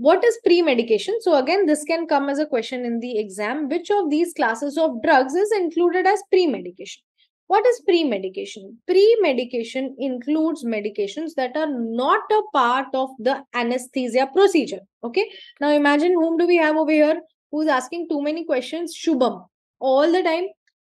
What is pre-medication? So again, this can come as a question in the exam. Which of these classes of drugs is included as pre-medication? What is pre-medication? Pre-medication includes medications that are not a part of the anesthesia procedure. Okay. Now imagine whom do we have over here? Who's asking too many questions? Shubham. All the time,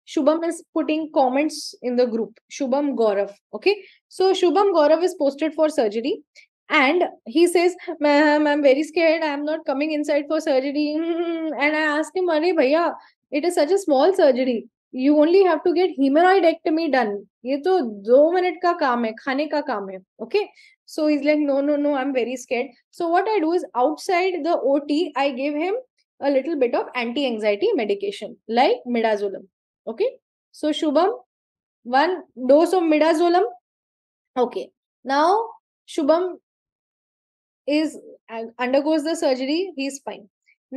Shubham is putting comments in the group. Shubham Gaurav. Okay. So Shubham Gaurav is posted for surgery and he says ma'am i'm very scared i'm not coming inside for surgery mm-hmm. and i ask him Arey bhaiya it is such a small surgery you only have to get hemorrhoidectomy done ये तो दो minute का काम है खाने का काम है okay so he's like no no no i'm very scared so what i do is outside the ot i give him a little bit of anti anxiety medication like midazolam okay so shubham one dose of midazolam okay now shubham is undergoes the surgery he's fine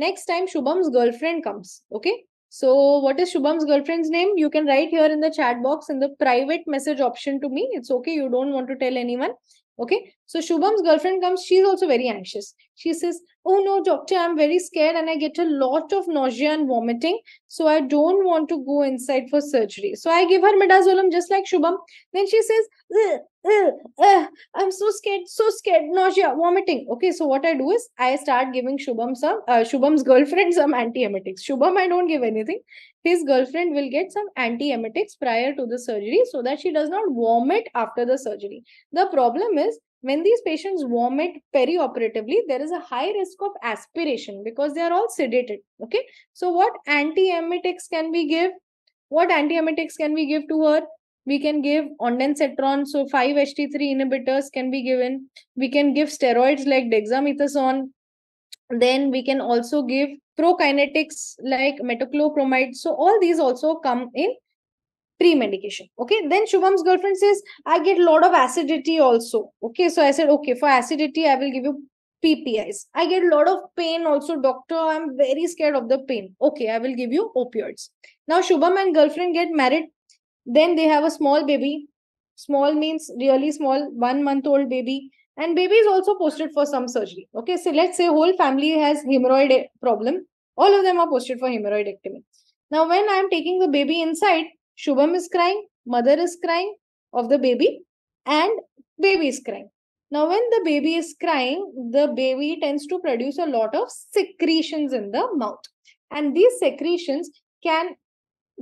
next time shubham's girlfriend comes okay so what is shubham's girlfriend's name you can write here in the chat box in the private message option to me it's okay you don't want to tell anyone okay so Shubham's girlfriend comes, she's also very anxious. She says, Oh no, doctor, I'm very scared and I get a lot of nausea and vomiting. So I don't want to go inside for surgery. So I give her midazolam just like Shubham. Then she says, I'm so scared, so scared, nausea, vomiting. Okay, so what I do is I start giving Shubham some, uh, Shubham's girlfriend some antiemetics. Shubham, I don't give anything. His girlfriend will get some antiemetics prior to the surgery so that she does not vomit after the surgery. The problem is when these patients vomit perioperatively, there is a high risk of aspiration because they are all sedated. Okay. So, what antiemetics can we give? What antiemetics can we give to her? We can give ondansetron. So, 5-HT3 inhibitors can be given. We can give steroids like dexamethasone. Then we can also give prokinetics like metoclopromide. So, all these also come in pre-medication okay then shubham's girlfriend says i get a lot of acidity also okay so i said okay for acidity i will give you PPIs. I get a lot of pain also, doctor. I'm very scared of the pain. Okay, I will give you opioids. Now, Shubham and girlfriend get married. Then they have a small baby. Small means really small, one month old baby. And baby is also posted for some surgery. Okay, so let's say whole family has hemorrhoid problem. All of them are posted for hemorrhoidectomy. Now, when I'm taking the baby inside, Shubham is crying, mother is crying of the baby, and baby is crying. Now, when the baby is crying, the baby tends to produce a lot of secretions in the mouth. And these secretions can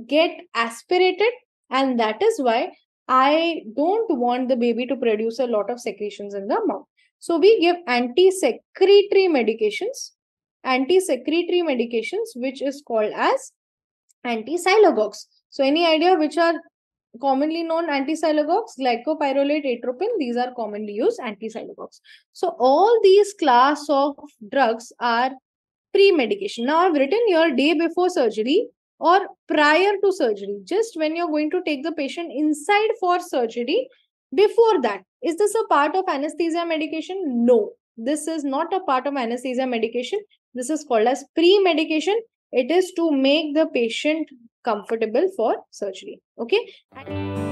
get aspirated, and that is why I don't want the baby to produce a lot of secretions in the mouth. So, we give anti secretory medications, anti secretory medications, which is called as anti silogox. So any idea which are commonly known antipsylogogues, glycopyrrolate, atropine, these are commonly used antipsylogogues. So all these class of drugs are pre-medication. Now I've written your day before surgery or prior to surgery, just when you're going to take the patient inside for surgery, before that, is this a part of anesthesia medication? No, this is not a part of anesthesia medication. This is called as pre-medication. It is to make the patient comfortable for surgery okay and